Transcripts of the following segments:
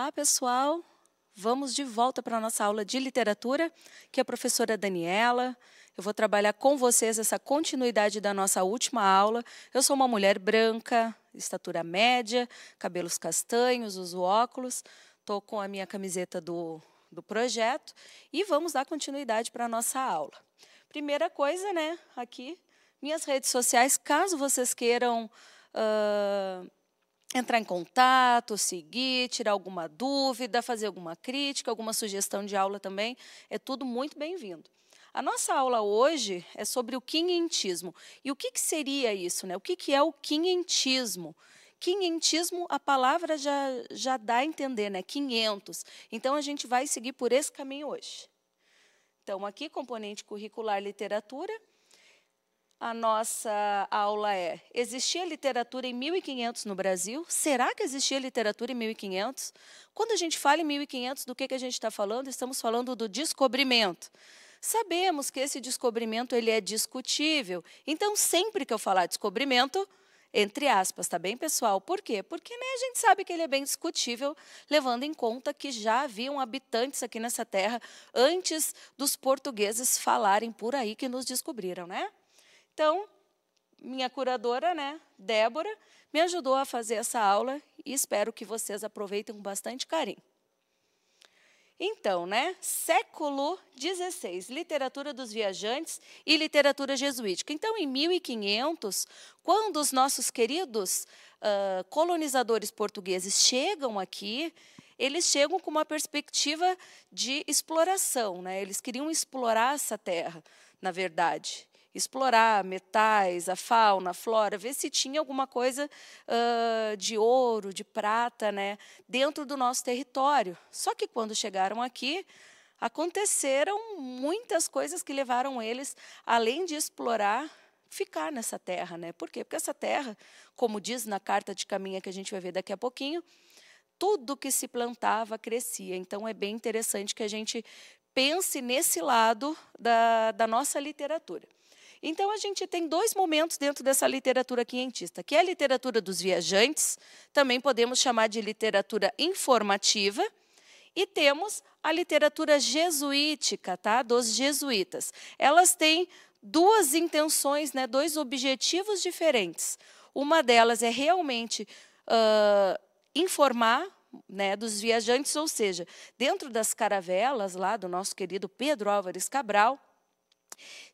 Olá, pessoal! Vamos de volta para a nossa aula de literatura, que é a professora Daniela. Eu vou trabalhar com vocês essa continuidade da nossa última aula. Eu sou uma mulher branca, estatura média, cabelos castanhos, uso óculos, estou com a minha camiseta do, do projeto e vamos dar continuidade para a nossa aula. Primeira coisa, né, aqui, minhas redes sociais, caso vocês queiram. Uh, entrar em contato, seguir, tirar alguma dúvida, fazer alguma crítica, alguma sugestão de aula também, é tudo muito bem-vindo. A nossa aula hoje é sobre o quinhentismo. E o que, que seria isso? Né? O que, que é o quinhentismo? Quinhentismo, a palavra já, já dá a entender, né? 500. Então, a gente vai seguir por esse caminho hoje. Então, aqui, componente curricular literatura, a nossa aula é: existia literatura em 1500 no Brasil? Será que existia literatura em 1500? Quando a gente fala em 1500, do que, que a gente está falando? Estamos falando do descobrimento. Sabemos que esse descobrimento ele é discutível. Então, sempre que eu falar descobrimento, entre aspas, tá bem, pessoal? Por quê? Porque né, a gente sabe que ele é bem discutível, levando em conta que já haviam habitantes aqui nessa terra antes dos portugueses falarem por aí que nos descobriram, né? Então, minha curadora, né, Débora, me ajudou a fazer essa aula e espero que vocês aproveitem com bastante carinho. Então, né, século XVI, literatura dos viajantes e literatura jesuítica. Então, em 1500, quando os nossos queridos uh, colonizadores portugueses chegam aqui, eles chegam com uma perspectiva de exploração, né? Eles queriam explorar essa terra, na verdade explorar metais, a fauna, a flora, ver se tinha alguma coisa uh, de ouro, de prata, né, dentro do nosso território. Só que quando chegaram aqui, aconteceram muitas coisas que levaram eles, além de explorar, ficar nessa terra, né? Por quê? Porque essa terra, como diz na carta de caminha que a gente vai ver daqui a pouquinho, tudo que se plantava crescia. Então é bem interessante que a gente pense nesse lado da, da nossa literatura. Então, a gente tem dois momentos dentro dessa literatura quientista, que é a literatura dos viajantes, também podemos chamar de literatura informativa, e temos a literatura jesuítica, tá? dos jesuítas. Elas têm duas intenções, né? dois objetivos diferentes. Uma delas é realmente uh, informar né, dos viajantes, ou seja, dentro das caravelas lá do nosso querido Pedro Álvares Cabral,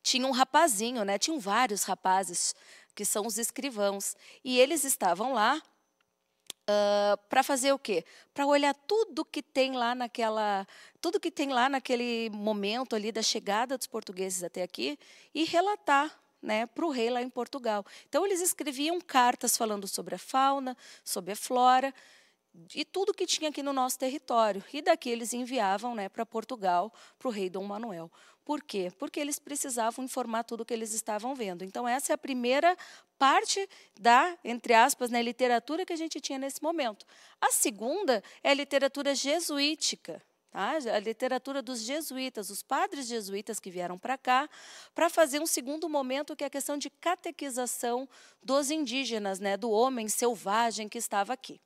tinha um rapazinho, né? Tinham vários rapazes que são os escrivãos e eles estavam lá uh, ah, para fazer o quê? Para olhar tudo que tem lá naquela, tudo que tem lá naquele momento ali da chegada dos portugueses até aqui e relatar né, para o rei lá em Portugal. Então, eles escreviam cartas falando sobre a fauna, sobre a flora e tudo que tinha aqui no nosso território. E daqui eles enviavam né, para Portugal, para o rei Dom Manuel. Por quê? Porque eles precisavam informar tudo o que eles estavam vendo. Então, essa é a primeira parte da, entre aspas, né, literatura que a gente tinha nesse momento. A segunda é a literatura jesuítica. Tá? A literatura dos jesuítas, os padres jesuítas que vieram para cá, para fazer um segundo momento, que é a questão de catequização dos indígenas, né, do homem selvagem que estava aqui.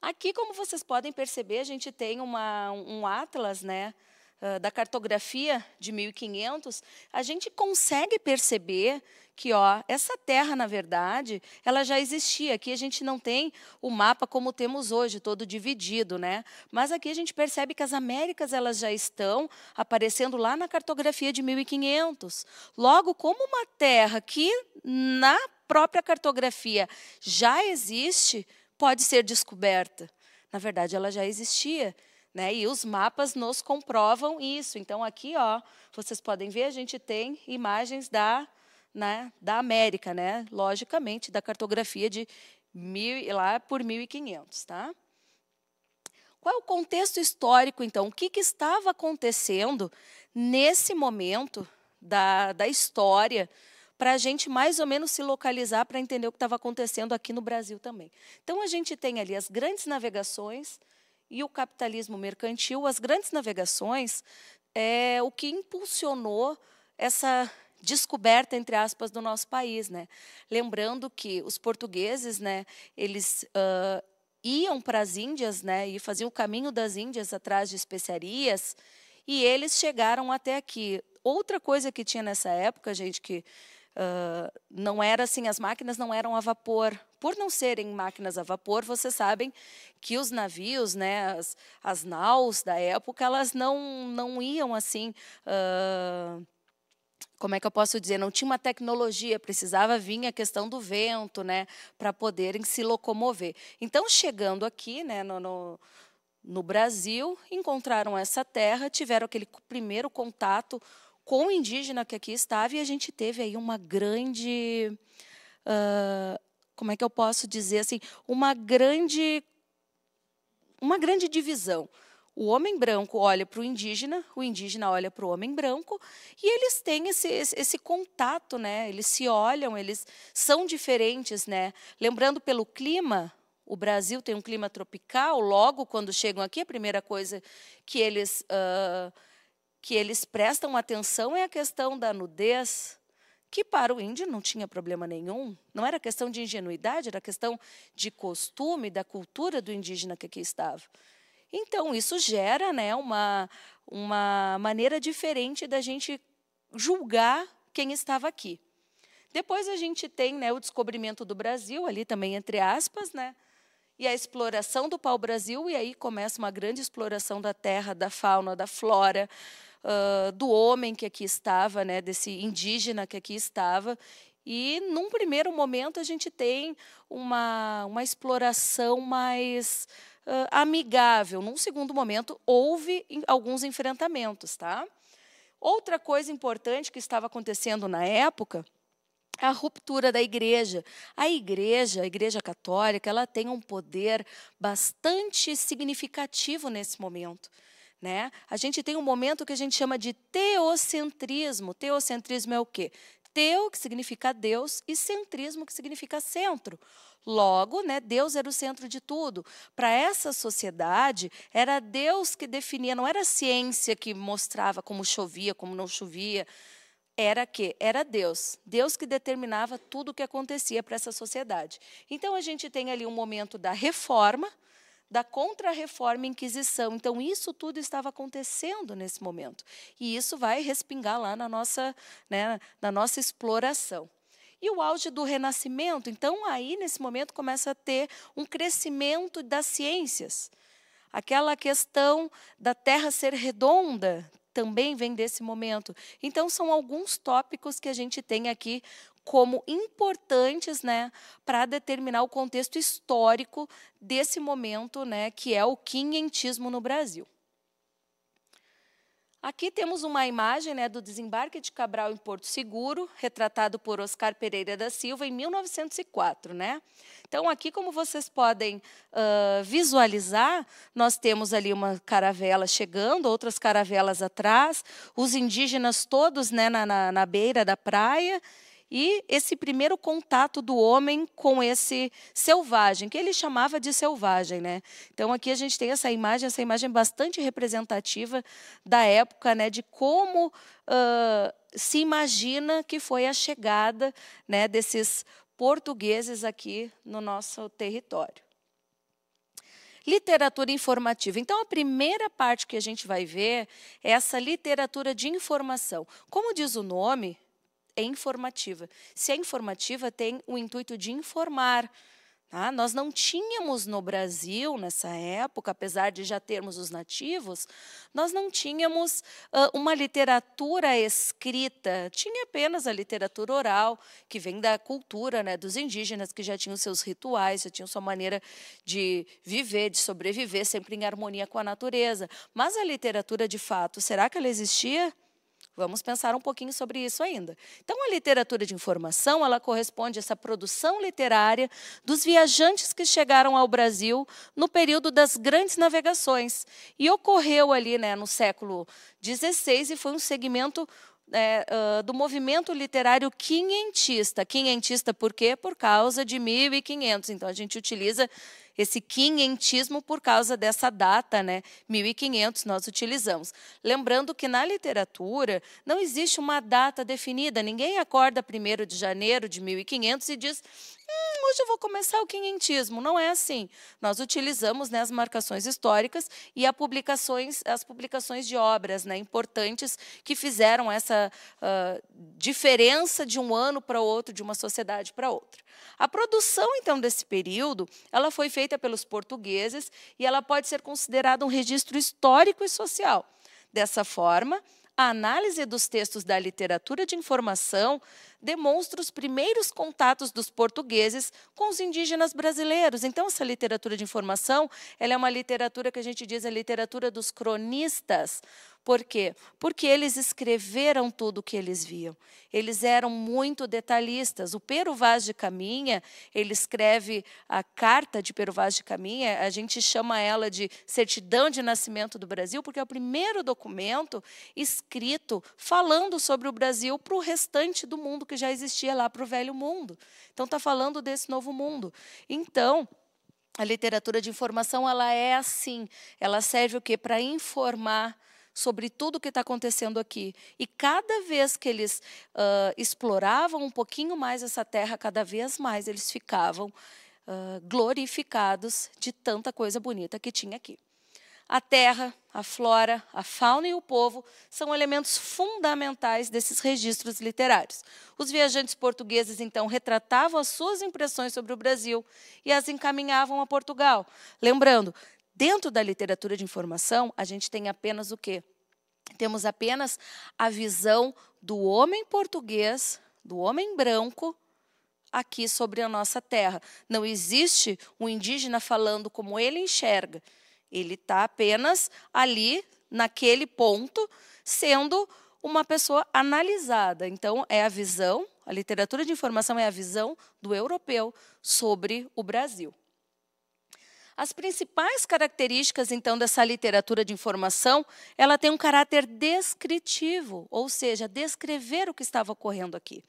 Aqui, como vocês podem perceber, a gente tem uma, um atlas né, ah, da cartografia de 1500, a gente consegue perceber que ó, essa terra, na verdade, ela já existia. Aqui a gente não tem o mapa como temos hoje, todo dividido, né? Mas aqui a gente percebe que as Américas elas já estão aparecendo lá na cartografia de 1500. Logo, como uma terra que na própria cartografia já existe, pode ser descoberta. Na verdade, ela já existia. Né? E os mapas nos comprovam isso. Então, aqui, ó, vocês podem ver, a gente tem imagens da, né, da América, né? logicamente, da cartografia de mil, lá por 1500. Tá? Qual é o contexto histórico, então? O que, que estava acontecendo nesse momento da, da história para a gente mais ou menos se localizar para entender o que estava acontecendo aqui no Brasil também? Então, a gente tem ali as grandes navegações, e o capitalismo mercantil, as grandes navegações, é o que impulsionou essa descoberta entre aspas do nosso país, né? Lembrando que os portugueses, né, eles uh, iam para as Índias, né, e faziam o caminho das Índias atrás de especiarias, e eles chegaram até aqui. Outra coisa que tinha nessa época, gente, que Uh, não era assim, as máquinas não eram a vapor. Por não serem máquinas a vapor, vocês sabem que os navios, né, as, as naus da época, elas não, não iam assim. Uh, como é que eu posso dizer? Não tinha uma tecnologia, precisava vir a questão do vento, né, para poderem se locomover. Então, chegando aqui, né, no, no no Brasil, encontraram essa terra, tiveram aquele primeiro contato com o indígena que aqui estava e a gente teve aí uma grande. Uh, como é que eu posso dizer assim? Uma grande. Uma grande divisão. O homem branco olha para o indígena, o indígena olha para o homem branco, e eles têm esse, esse, esse, contato, né? Eles se olham, eles são diferentes, né? Lembrando pelo clima, o Brasil tem um clima tropical. Logo, quando chegam aqui, a primeira coisa que eles uh, que eles prestam atenção é a questão da nudez, que para o índio não tinha problema nenhum. Não era questão de ingenuidade, era questão de costume, da cultura do indígena que aqui estava. Então, isso gera né, uma, uma maneira diferente da gente julgar quem estava aqui. Depois a gente tem né, o descobrimento do Brasil, ali também entre aspas, né, e a exploração do pau-brasil, e aí começa uma grande exploração da terra, da fauna, da flora, uh, do homem que aqui estava, né, desse indígena que aqui estava. E, num primeiro momento, a gente tem uma, uma exploração mais uh, amigável. Num segundo momento, houve alguns enfrentamentos. Tá? Outra coisa importante que estava acontecendo na época a ruptura da igreja. A igreja, a igreja católica, ela tem um poder bastante significativo nesse momento. Né? A gente tem um momento que a gente chama de teocentrismo. Teocentrismo é o quê? Teu, que significa Deus, e centrismo, que significa centro. Logo, né, Deus era o centro de tudo. Para essa sociedade, era Deus que definia, não era a ciência que mostrava como chovia, como não chovia. Era que era Deus, Deus que determinava tudo o que acontecia para essa sociedade. Então a gente tem ali um momento da reforma, da contra-reforma e Inquisição. Então, isso tudo estava acontecendo nesse momento. E isso vai respingar lá na nossa, né, na nossa exploração. E o auge do Renascimento, então, aí, nesse momento, começa a ter um crescimento das ciências. Aquela questão da Terra ser redonda também vem desse momento. Então, são alguns tópicos que a gente tem aqui como importantes né, para determinar o contexto histórico desse momento, né, que é o quinhentismo no Brasil. Aqui temos uma imagem né, do desembarque de Cabral em Porto Seguro, retratado por Oscar Pereira da Silva em 1904. Né? Então, aqui, como vocês podem uh, visualizar, nós temos ali uma caravela chegando, outras caravelas atrás, os indígenas todos né, na, na, na beira da praia, e esse primeiro contato do homem com esse selvagem, que ele chamava de selvagem, né? Então aqui a gente tem essa imagem, essa imagem bastante representativa da época, né, de como uh, se imagina que foi a chegada, né, desses portugueses aqui no nosso território. Literatura informativa. Então, a primeira parte que a gente vai ver é essa literatura de informação. Como diz o nome, é informativa. Se é informativa, tem o intuito de informar. Tá? Nós não tínhamos no Brasil, nessa época, apesar de já termos os nativos, nós não tínhamos uh, uma literatura escrita, tinha apenas a literatura oral, que vem da cultura né, dos indígenas, que já tinham seus rituais, já tinham sua maneira de viver, de sobreviver, sempre em harmonia com a natureza. Mas a literatura, de fato, será que ela existia? Vamos pensar um pouquinho sobre isso ainda. Então, a literatura de informação, ela corresponde a essa produção literária dos viajantes que chegaram ao Brasil no período das grandes navegações. E ocorreu ali né, no século XVI e foi um segmento é, uh, do movimento literário quinhentista. Quinhentista por quê? Por causa de 1500. Então, a gente utiliza esse quinhentismo por causa dessa data, né? 1500 nós utilizamos. Lembrando que na literatura não existe uma data definida, ninguém acorda 1 de janeiro de 1500 e diz. Hum, hum, hoje eu vou começar o quinhentismo. Não é assim. Nós utilizamos né, as marcações históricas e publicações, as publicações de obras né, importantes que fizeram essa uh, diferença de um ano para outro, de uma sociedade para outra. A produção, então, desse período, ela foi feita pelos portugueses e ela pode ser considerada um registro histórico e social. Dessa forma, a análise dos textos da literatura de informação demonstra os primeiros contatos dos portugueses com os indígenas brasileiros. Então, essa literatura de informação ela é uma literatura que a gente diz a literatura dos cronistas. Por quê? Porque eles escreveram tudo o que eles viam. Eles eram muito detalhistas. O Pero Vaz de Caminha, ele escreve a carta de Pero Vaz de Caminha, a gente chama ela de certidão de nascimento do Brasil, porque é o primeiro documento escrito falando sobre o Brasil para o restante do mundo que que já existia lá para o velho mundo. Então está falando desse novo mundo. Então, a literatura de informação ela é assim, ela serve o quê? Para informar sobre tudo o que está acontecendo aqui. E cada vez que eles uh, exploravam um pouquinho mais essa terra, cada vez mais eles ficavam uh, glorificados de tanta coisa bonita que tinha aqui. A terra, a flora, a fauna e o povo são elementos fundamentais desses registros literários. Os viajantes portugueses, então, retratavam as suas impressões sobre o Brasil e as encaminhavam a Portugal. Lembrando, dentro da literatura de informação, a gente tem apenas o quê? Temos apenas a visão do homem português, do homem branco, aqui sobre a nossa terra. Não existe um indígena falando como ele enxerga. Ele está apenas ali, naquele ponto, sendo uma pessoa analisada. Então, é a visão, a literatura de informação é a visão do europeu sobre o Brasil. As principais características, então, dessa literatura de informação, ela tem um caráter descritivo, ou seja, descrever o que estava ocorrendo aqui.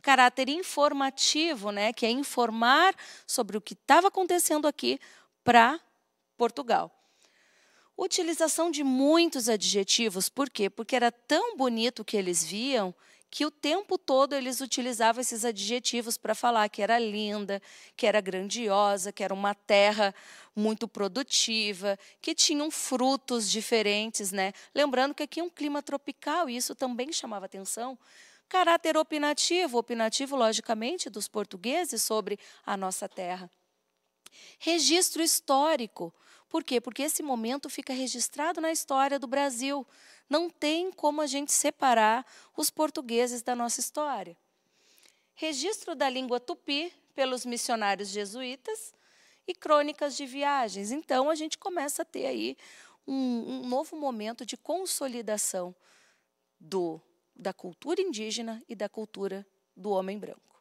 Caráter informativo, né, que é informar sobre o que estava acontecendo aqui para Portugal. Utilização de muitos adjetivos, por quê? Porque era tão bonito o que eles viam que o tempo todo eles utilizavam esses adjetivos para falar que era linda, que era grandiosa, que era uma terra muito produtiva, que tinham frutos diferentes, né? Lembrando que aqui é um clima tropical e isso também chamava atenção. Caráter opinativo, opinativo logicamente dos portugueses sobre a nossa terra. Registro histórico. Por quê? Porque esse momento fica registrado na história do Brasil. Não tem como a gente separar os portugueses da nossa história. Registro da língua tupi pelos missionários jesuítas e crônicas de viagens. Então, a gente começa a ter aí um, um novo momento de consolidação do, da cultura indígena e da cultura do homem branco.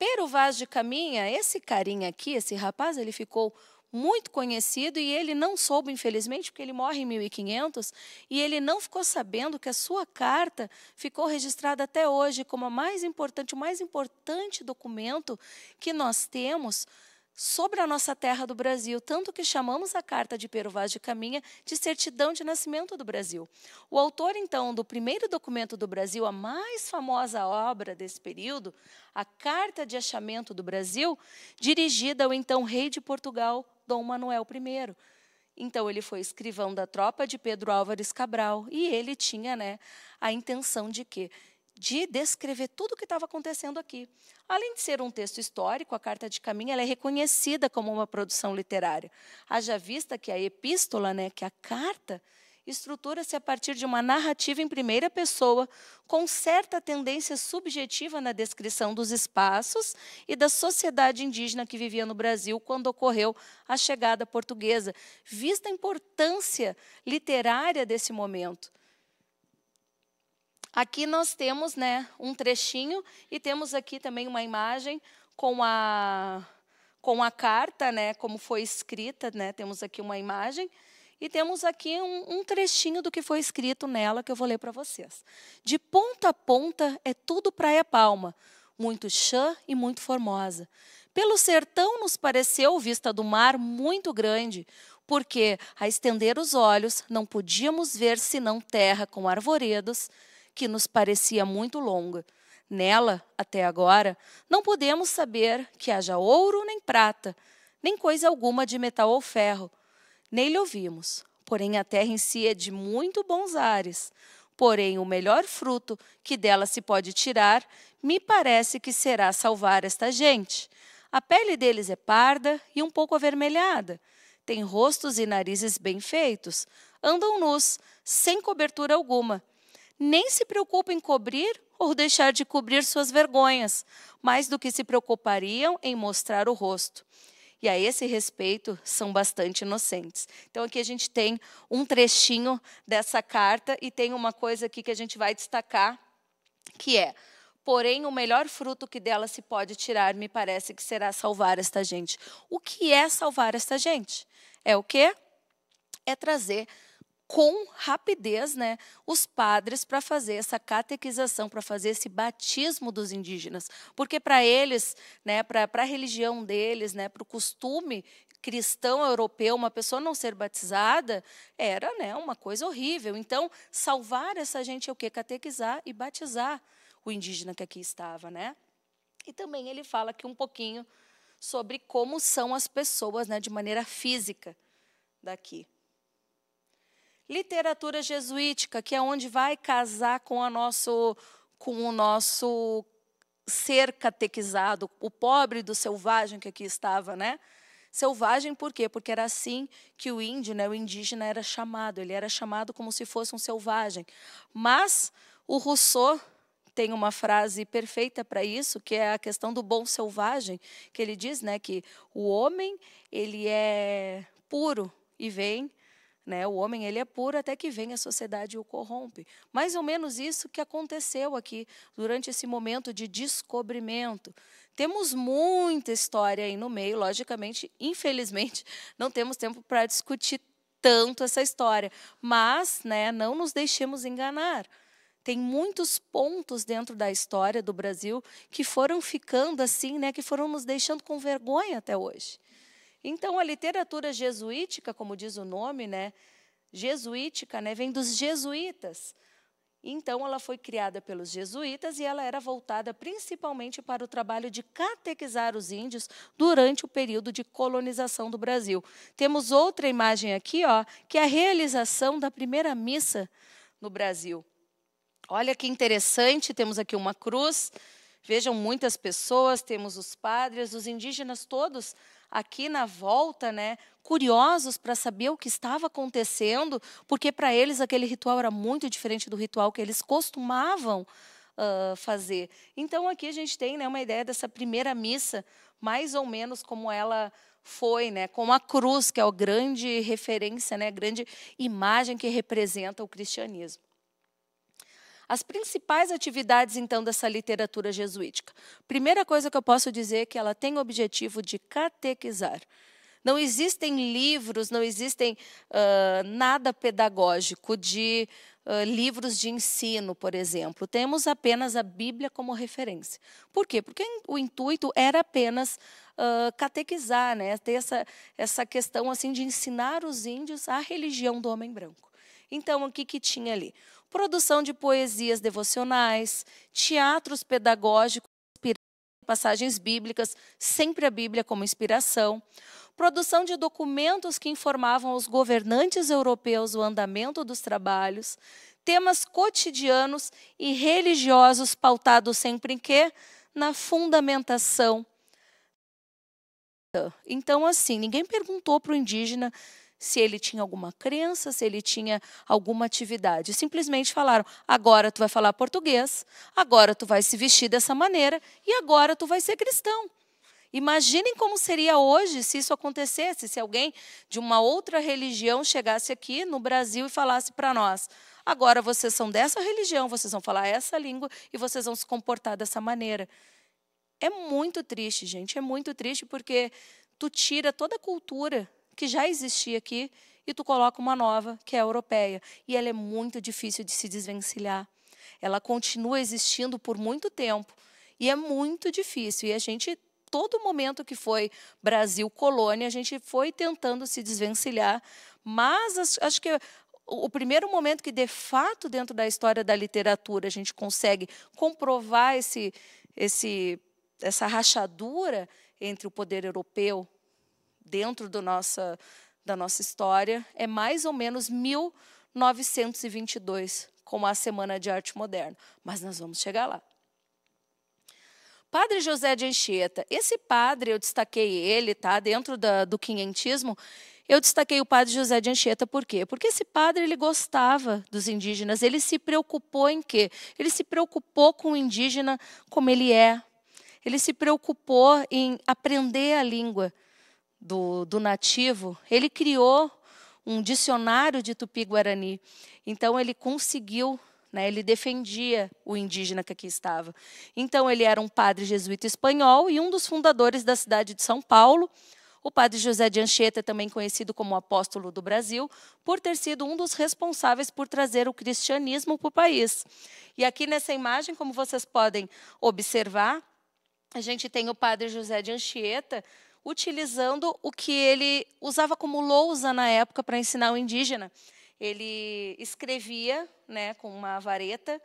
Pero Vaz de Caminha, esse carinha aqui, esse rapaz, ele ficou muito conhecido e ele não soube, infelizmente, porque ele morre em 1500, e ele não ficou sabendo que a sua carta ficou registrada até hoje como a mais importante, o mais importante documento que nós temos sobre a nossa terra do Brasil, tanto que chamamos a carta de Pero Vaz de Caminha de certidão de nascimento do Brasil. O autor, então, do primeiro documento do Brasil, a mais famosa obra desse período, a Carta de Achamento do Brasil, dirigida ao então rei de Portugal, Dom Manuel I. Então, ele foi escrivão da tropa de Pedro Álvares Cabral e ele tinha né, a intenção de quê? de descrever tudo o que estava acontecendo aqui. Além de ser um texto histórico, a Carta de Caminho é reconhecida como uma produção literária. Haja vista que a epístola, né, que a carta, estrutura-se a partir de uma narrativa em primeira pessoa, com certa tendência subjetiva na descrição dos espaços e da sociedade indígena que vivia no Brasil quando ocorreu a chegada portuguesa, vista a importância literária desse momento. Aqui nós temos né, um trechinho e temos aqui também uma imagem com a, com a carta, né, como foi escrita. Né, temos aqui uma imagem e temos aqui um, um trechinho do que foi escrito nela que eu vou ler para vocês. De ponta a ponta é tudo Praia Palma, muito chã e muito formosa. Pelo sertão nos pareceu vista do mar muito grande, porque, a estender os olhos, não podíamos ver senão terra com arvoredos, que nos parecia muito longa. Nela, até agora, não podemos saber que haja ouro nem prata, nem coisa alguma de metal ou ferro. nem lhe ouvimos, porém a terra em si é de muito bons ares. Porém, o melhor fruto que dela se pode tirar, me parece que será salvar esta gente. A pele deles é parda e um pouco avermelhada. Tem rostos e narizes bem feitos. Andam nus, sem cobertura alguma nem se preocupa em cobrir ou deixar de cobrir suas vergonhas, mais do que se preocupariam em mostrar o rosto. E a esse respeito, são bastante inocentes. Então, aqui a gente tem um trechinho dessa carta e tem uma coisa aqui que a gente vai destacar, que é: Porém, o melhor fruto que dela se pode tirar, me parece que será salvar esta gente. O que é salvar esta gente? É o quê? É trazer com rapidez né, os padres para fazer essa catequização, para fazer esse batismo dos indígenas. Porque para eles, né, para a religião deles, né, para o costume cristão europeu, uma pessoa não ser batizada era né, uma coisa horrível. Então, salvar essa gente é o quê? Catequizar e batizar o indígena que aqui estava. Né? E também ele fala aqui um pouquinho sobre como são as pessoas né, de maneira física daqui literatura jesuítica, que é onde vai casar com, a nosso, com o nosso ser catequizado, o pobre do selvagem que aqui estava, né? Selvagem por quê? Porque era assim que o índio, né, o indígena era chamado, ele era chamado como se fosse um selvagem. Mas o Rousseau tem uma frase perfeita para isso, que é a questão do bom selvagem, que ele diz, né, que o homem, ele é puro e vem né? O homem ele é puro até que vem a sociedade e o corrompe. Mais ou menos isso que aconteceu aqui durante esse momento de descobrimento. Temos muita história aí no meio, logicamente, infelizmente, não temos tempo para discutir tanto essa história, mas, né, não nos deixemos enganar. Tem muitos pontos dentro da história do Brasil que foram ficando assim, né, que foram nos deixando com vergonha até hoje. Então, a literatura jesuítica, como diz o nome, né, jesuítica, né, vem dos jesuítas. Então, ela foi criada pelos jesuítas e ela era voltada principalmente para o trabalho de catequizar os índios durante o período de colonização do Brasil. Temos outra imagem aqui, ó, que é a realização da primeira missa no Brasil. Olha que interessante, temos aqui uma cruz Vejam, muitas pessoas, temos os padres, os indígenas todos aqui na volta, né, curiosos para saber o que estava acontecendo, porque para eles aquele ritual era muito diferente do ritual que eles costumavam uh, fazer. Então aqui a gente tem né, uma ideia dessa primeira missa, mais ou menos como ela foi, né, com a cruz, que é a grande referência, né, a grande imagem que representa o cristianismo as principais atividades, então, dessa literatura jesuítica. Primeira coisa que eu posso dizer é que ela tem o objetivo de catequizar. Não existem livros, não existem uh, nada pedagógico de uh, livros de ensino, por exemplo. Temos apenas a Bíblia como referência. Por quê? Porque o intuito era apenas uh, catequizar, né? ter essa, essa questão assim de ensinar os índios a religião do homem branco. Então, o que, que tinha ali? Produção de poesias devocionais, teatros pedagógicos, passagens bíblicas, sempre a Bíblia como inspiração produção de documentos que informavam os governantes europeus o andamento dos trabalhos, temas cotidianos e religiosos pautados sempre em quê? Na fundamentação. Então, assim, ninguém perguntou para o indígena se ele tinha alguma crença, se ele tinha alguma atividade. Simplesmente falaram: agora tu vai falar português, agora tu vai se vestir dessa maneira e agora tu vai ser cristão. Imaginem como seria hoje se isso acontecesse, se alguém de uma outra religião chegasse aqui no Brasil e falasse para nós: agora vocês são dessa religião, vocês vão falar essa língua e vocês vão se comportar dessa maneira. É muito triste, gente, é muito triste porque tu tira toda a cultura que já existia aqui e tu coloca uma nova, que é a europeia. E ela é muito difícil de se desvencilhar. Ela continua existindo por muito tempo e é muito difícil. E a gente, todo momento que foi Brasil colônia, a gente foi tentando se desvencilhar, mas acho que o primeiro momento que, de fato, dentro da história da literatura, a gente consegue comprovar esse, esse, essa rachadura entre o poder europeu dentro do nossa, da nossa história, é mais ou menos 1922, como a Semana de Arte Moderna. Mas nós vamos chegar lá. Padre José de Anchieta. Esse padre, eu destaquei ele, tá? Dentro da, do quinhentismo, eu destaquei o padre José de Anchieta por quê? Porque esse padre ele gostava dos indígenas, ele se preocupou em quê? Ele se preocupou com o indígena como ele é. Ele se preocupou em aprender a língua do, do nativo, ele criou um dicionário de tupi-guarani. Então, ele conseguiu, né, ele defendia o indígena que aqui estava. Então, ele era um padre jesuíta espanhol e um dos fundadores da cidade de São Paulo. O padre José de Anchieta, também conhecido como apóstolo do Brasil, por ter sido um dos responsáveis por trazer o cristianismo para o país. E aqui nessa imagem, como vocês podem observar, a gente tem o padre José de Anchieta, utilizando o que ele usava como lousa na época para ensinar o indígena. Ele escrevia né, com uma vareta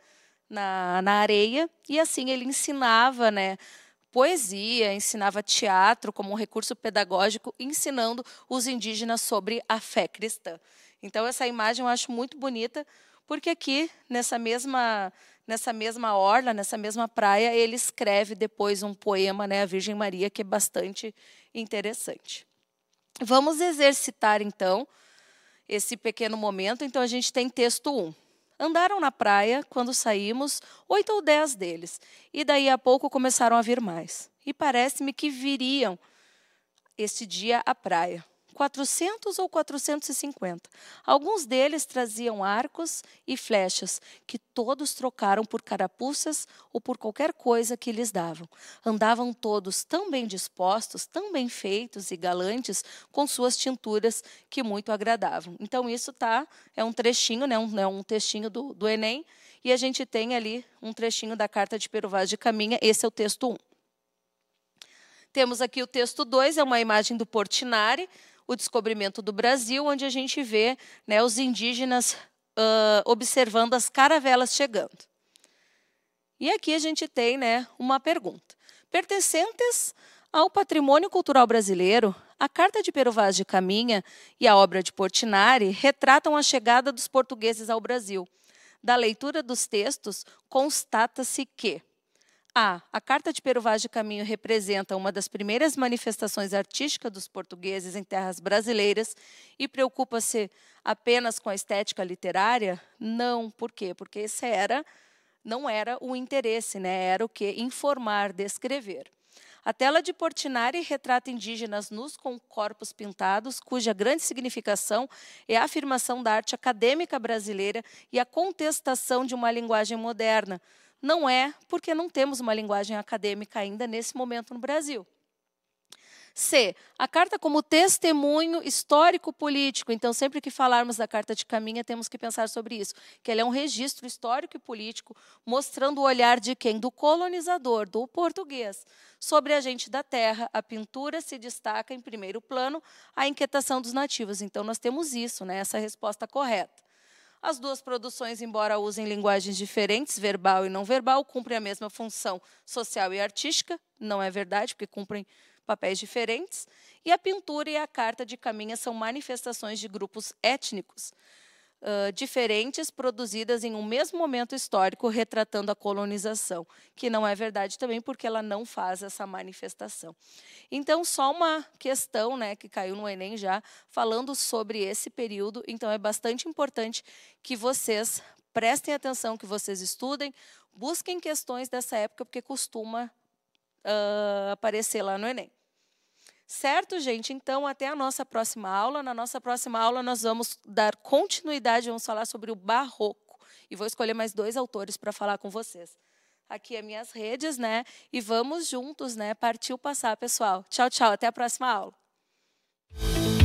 na, na areia e assim ele ensinava né, poesia, ensinava teatro como um recurso pedagógico, ensinando os indígenas sobre a fé cristã. Então, essa imagem eu acho muito bonita, porque aqui, nessa mesma nessa mesma orla, nessa mesma praia, ele escreve depois um poema, né, a Virgem Maria, que é bastante interessante. Vamos exercitar então esse pequeno momento. Então a gente tem texto 1. Andaram na praia quando saímos, oito ou dez deles, e daí a pouco começaram a vir mais. E parece-me que viriam este dia à praia. 400 ou 450. Alguns deles traziam arcos e flechas, que todos trocaram por carapuças ou por qualquer coisa que lhes davam. Andavam todos tão bem dispostos, tão bem feitos e galantes, com suas tinturas que muito agradavam. Então, isso tá, é um trechinho, né, um, é um textinho do, do Enem, e a gente tem ali um trechinho da carta de Pero Vaz de Caminha, esse é o texto 1. Temos aqui o texto 2, é uma imagem do Portinari, o descobrimento do Brasil, onde a gente vê né, os indígenas uh, observando as caravelas chegando. E aqui a gente tem né, uma pergunta. Pertencentes ao patrimônio cultural brasileiro, a Carta de Pero Vaz de Caminha e a obra de Portinari retratam a chegada dos portugueses ao Brasil. Da leitura dos textos, constata-se que a. A Carta de Peru Vaz de Caminho representa uma das primeiras manifestações artísticas dos portugueses em terras brasileiras e preocupa-se apenas com a estética literária? Não. Por quê? Porque esse era, não era o interesse, né? era o que? Informar, descrever. A tela de Portinari retrata indígenas nus com corpos pintados, cuja grande significação é a afirmação da arte acadêmica brasileira e a contestação de uma linguagem moderna não é porque não temos uma linguagem acadêmica ainda nesse momento no Brasil. C. A carta como testemunho histórico-político. Então, sempre que falarmos da carta de Caminha, temos que pensar sobre isso, que ela é um registro histórico e político mostrando o olhar de quem? Do colonizador, do português, sobre a gente da terra. A pintura se destaca em primeiro plano a inquietação dos nativos. Então, nós temos isso, né, essa resposta correta. As duas produções, embora usem linguagens diferentes, verbal e não verbal, cumprem a mesma função social e artística, não é verdade, porque cumprem papéis diferentes, e a pintura e a carta de caminha são manifestações de grupos étnicos diferentes produzidas em um mesmo momento histórico retratando a colonização, que não é verdade também porque ela não faz essa manifestação. Então, só uma questão né, que caiu no Enem já, falando sobre esse período, então é bastante importante que vocês prestem atenção, que vocês estudem, busquem questões dessa época, porque costuma uh, aparecer lá no Enem. Certo, gente? Então, até a nossa próxima aula. Na nossa próxima aula, nós vamos dar continuidade, vamos falar sobre o barroco. E vou escolher mais dois autores para falar com vocês. Aqui é minhas redes, né? E vamos juntos, né? Partiu passar, pessoal. Tchau, tchau. Até a próxima aula.